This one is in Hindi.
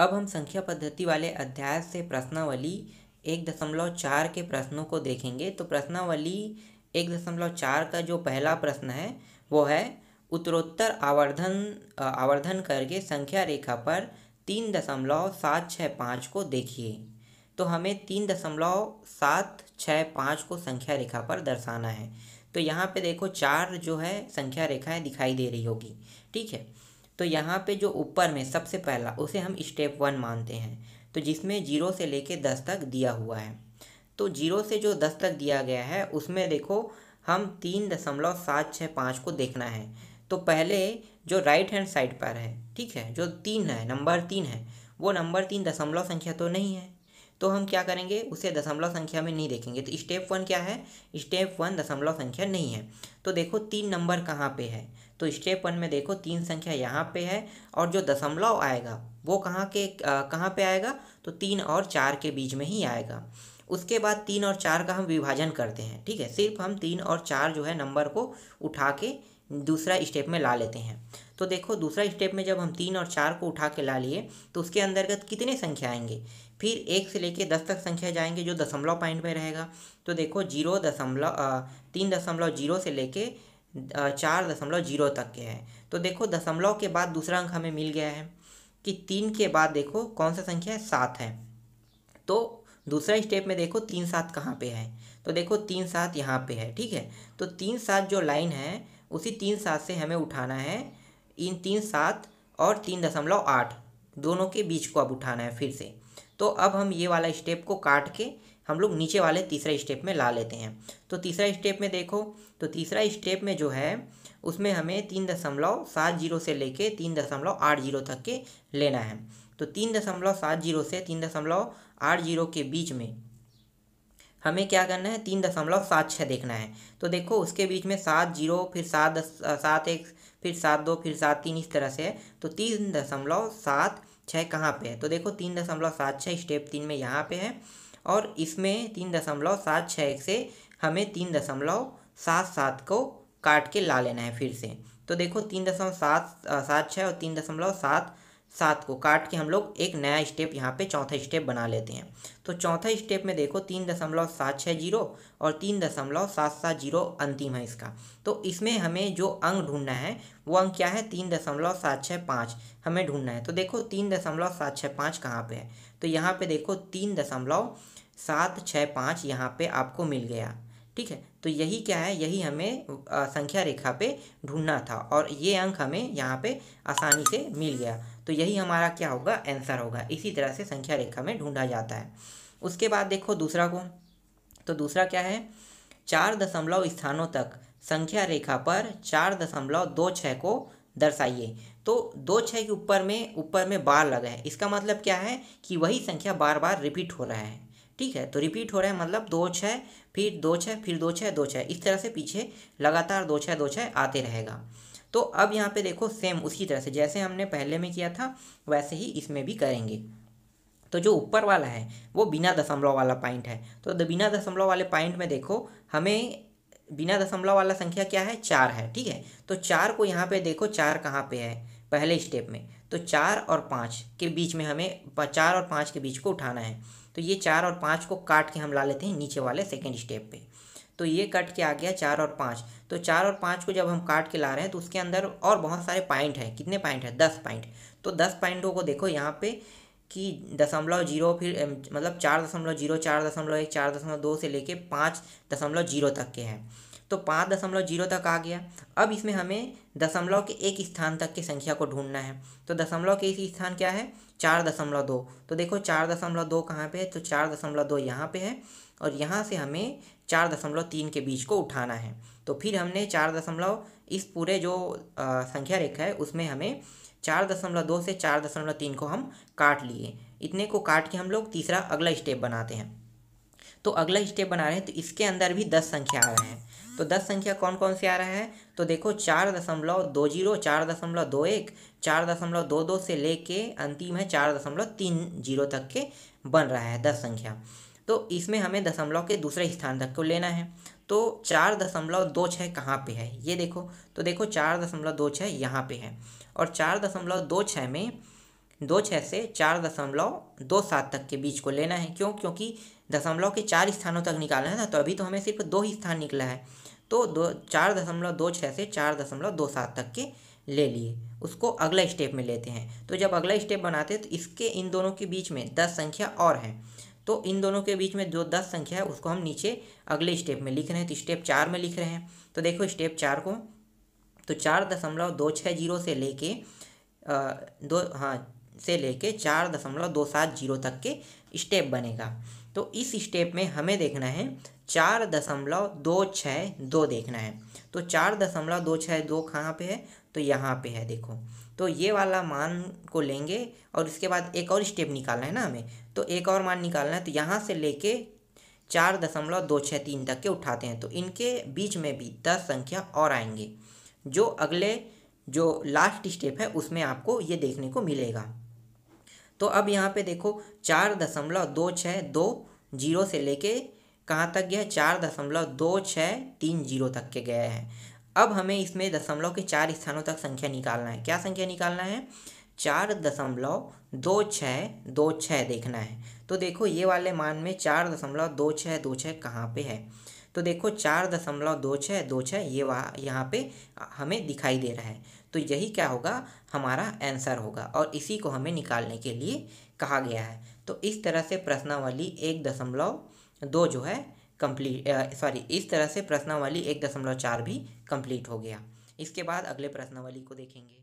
अब हम संख्या पद्धति वाले अध्याय से प्रश्नावली एक दशमलव चार के प्रश्नों को देखेंगे तो प्रश्नावली एक दशमलव चार का जो पहला प्रश्न है वो है उत्तरोत्तर आवर्धन आवर्धन करके संख्या रेखा पर तीन दशमलव सात छः पाँच को देखिए तो हमें तीन दशमलव सात छः पाँच को संख्या रेखा पर दर्शाना है तो यहाँ पे देखो चार जो है संख्या रेखाएं दिखाई दे रही होगी ठीक है तो यहाँ पे जो ऊपर में सबसे पहला उसे हम स्टेप वन मानते हैं तो जिसमें जीरो से लेके दस तक दिया हुआ है तो जीरो से जो दस तक दिया गया है उसमें देखो हम तीन दशमलव सात छः पाँच को देखना है तो पहले जो राइट हैंड साइड पर है ठीक है जो तीन है नंबर तीन है वो नंबर तीन दशमलव संख्या तो नहीं है तो हम क्या करेंगे उसे दशमलव संख्या में नहीं देखेंगे तो स्टेप वन क्या है स्टेप वन दशमलव संख्या नहीं है तो देखो तीन नंबर कहाँ पे है तो स्टेप वन में देखो तीन संख्या यहाँ पे है और जो दशमलव आएगा वो कहाँ के कहाँ पे आएगा तो तीन और चार के बीच में ही आएगा उसके बाद तीन और चार का हम विभाजन करते हैं ठीक है सिर्फ हम तीन और चार जो है नंबर को उठा के दूसरा स्टेप में ला लेते हैं तो देखो दूसरा स्टेप में जब हम तीन और चार को उठा के ला लिए तो उसके अंतर्गत कितने संख्या आएंगे फिर एक से लेके दस तक संख्या जाएंगे जो दशमलव पॉइंट में रहेगा तो देखो जीरो दशमलव तीन दशमलव जीरो से लेके चार दशमलव जीरो तक के हैं तो देखो दशमलव के बाद दूसरा अंक हमें मिल गया है कि तीन के बाद देखो कौन सा संख्या है सात है तो दूसरा स्टेप में देखो तीन सात कहाँ पे है तो देखो तीन सात यहाँ पे है ठीक है तो तीन सात जो लाइन है उसी तीन सात से हमें उठाना है इन तीन सात और तीन दशमलव आठ दोनों के बीच को अब उठाना है फिर से तो अब हम ये वाला स्टेप को काट के हम लोग नीचे वाले तीसरे स्टेप में ला लेते हैं तो तीसरा स्टेप में देखो तो तीसरा स्टेप में जो है उसमें हमें तीन दशमलव सात जीरो से लेके तीन दशमलव आठ जीरो तक के लेना है तो तीन दशमलव सात जीरो से तीन दशमलव आठ जीरो के बीच में हमें क्या करना है तीन दशमलव सात छः देखना है तो देखो उसके बीच में सात जीरो फिर सात दस सात एक फिर सात दो फिर सात तीन इस तरह से है तो तीन दशमलव सात छः कहाँ पर है तो देखो तीन दशमलव सात छः स्टेप तीन में यहाँ पर है और इसमें तीन दशमलव सात छः एक से हमें तीन दशमलव सात सात को काट के ला लेना है फिर से तो देखो तीन दशमलव सात सात छः और तीन दशमलव सात सात को काट के हम लोग एक नया स्टेप यहाँ पे चौथा स्टेप बना लेते हैं तो चौथा स्टेप में देखो तीन दशमलव सात छः जीरो और तीन दशमलव सात सात जीरो अंतिम है इसका तो इसमें हमें जो अंक ढूंढना है वो अंक क्या है तीन दशमलव सात छः पाँच हमें ढूंढना है तो देखो तीन दशमलव सात छः पाँच कहाँ पर है तो यहाँ पर देखो तीन दशमलव सात छः पाँच यहाँ पर आपको मिल गया ठीक है तो यही क्या है यही हमें संख्या रेखा पे ढूंढना था और ये अंक हमें यहाँ पे आसानी से मिल गया तो यही हमारा क्या होगा आंसर होगा इसी तरह से संख्या रेखा में ढूंढा जाता है उसके बाद देखो दूसरा को तो दूसरा क्या है चार दशमलव स्थानों तक संख्या रेखा पर चार दशमलव दो छः को दर्शाइए तो दो छः के ऊपर में ऊपर में बार लगा है इसका मतलब क्या है कि वही संख्या बार बार रिपीट हो रहा है ठीक है तो रिपीट हो रहा है मतलब दो छः फिर दो छः फिर दो छः दो छः इस तरह से पीछे लगातार दो छः दो छः आते रहेगा तो अब यहाँ पे देखो सेम उसी तरह से जैसे हमने पहले में किया था वैसे ही इसमें भी करेंगे तो जो ऊपर वाला है वो बिना दशमलव वाला पॉइंट है तो बिना दशमलव वाले पॉइंट में देखो हमें बिना दशमलव वाला संख्या क्या है चार है ठीक है तो चार को यहाँ पे देखो चार कहाँ पे है पहले स्टेप में तो चार और पाँच के बीच में हमें चार और पाँच के बीच को उठाना है तो ये चार और पाँच को काट के हम ला लेते हैं नीचे वाले सेकेंड स्टेप पर तो ये कट के आ गया चार और पाँच तो चार और पाँच को जब हम काट के ला रहे हैं तो उसके अंदर और बहुत सारे पॉइंट हैं कितने पॉइंट हैं दस पॉइंट तो दस पॉइंटों को देखो यहाँ पे कि दशमलव जीरो फिर मतलब चार दशमलव जीरो चार दशमलव एक चार दशमलव दो से लेके पाँच दशमलव जीरो तक के हैं तो पाँच दशमलव जीरो तक आ गया अब इसमें हमें दशमलव के एक स्थान तक की संख्या को ढूंढना है तो दशमलव के एक स्थान क्या है चार दशमलव दो तो देखो चार दशमलव दो कहाँ पर है तो चार दशमलव दो यहाँ पर है और यहाँ से हमें चार दशमलव तीन के बीच को उठाना है तो फिर हमने चार दशमलव इस पूरे जो संख्या रेखा है उसमें हमें चार दशमलव दो से चार दशमलव तीन को हम काट लिए इतने को काट के हम लोग तीसरा अगला स्टेप बनाते हैं तो अगला स्टेप बना रहे हैं तो इसके अंदर भी दस संख्या आ रहे हैं तो दस संख्या कौन कौन से आ रहा है तो देखो चार दशमलव दो जीरो चार दशमलव दो एक चार दशमलव दो दो से ले अंतिम है चार दशमलव तीन जीरो तक के बन रहा है दस संख्या तो इसमें हमें दशमलव के दूसरे स्थान तक को लेना है तो चार दशमलव दो छः कहाँ पर है ये देखो तो देखो चार दशमलव दो छः यहाँ पे है और चार दशमलव दो छः में दो छः से चार दशमलव दो सात तक के बीच को लेना है क्यों क्योंकि दशमलव के चार स्थानों तक निकालना है ना तो अभी तो हमें सिर्फ दो ही स्थान निकला है तो दो चार दशमलव दो छः से चार दशमलव दो सात तक के ले लिए उसको अगला स्टेप में लेते हैं तो जब अगला स्टेप बनाते हैं तो इसके इन दोनों के बीच में दस संख्या और है तो इन दोनों के बीच में जो दस संख्या है उसको हम नीचे अगले स्टेप में लिख रहे हैं तो स्टेप चार में लिख रहे हैं तो देखो स्टेप चार को तो चार दशमलव दो छः जीरो से लेके दो हाँ से लेके चार दशमलव दो सात जीरो तक के स्टेप बनेगा तो इस स्टेप में हमें देखना है चार दशमलव दो छः दो देखना है तो चार दशमलव दो छः दो कहाँ पे है तो यहाँ पे है देखो तो ये वाला मान को लेंगे और इसके बाद एक और स्टेप निकालना है ना हमें तो एक और मान निकालना है तो यहाँ से लेके चार दशमलव दो छः तीन तक के उठाते हैं तो इनके बीच में भी दस संख्या और आएंगे जो अगले जो लास्ट स्टेप है उसमें आपको ये देखने को मिलेगा तो अब यहाँ पे देखो चार दशमलव दो छः दो जीरो से लेके कहाँ तक गया चार दशमलव दो छः तीन जीरो तक के गए हैं अब हमें इसमें दशमलव के चार स्थानों तक संख्या निकालना है क्या संख्या निकालना है चार दशमलव दो छः दो छः देखना है तो देखो ये वाले मान में चार दशमलव दो छः दो छः कहाँ पर है तो देखो चार दशमलव दो छः दो छः ये वहाँ यहाँ पे हमें दिखाई दे रहा है तो यही क्या होगा हमारा आंसर होगा और इसी को हमें निकालने के लिए कहा गया है तो इस तरह से प्रश्नावली एक दशमलव दो जो है कंप्लीट सॉरी इस तरह से प्रश्नावली एक दशमलव चार भी कंप्लीट हो गया इसके बाद अगले प्रश्नावली को देखेंगे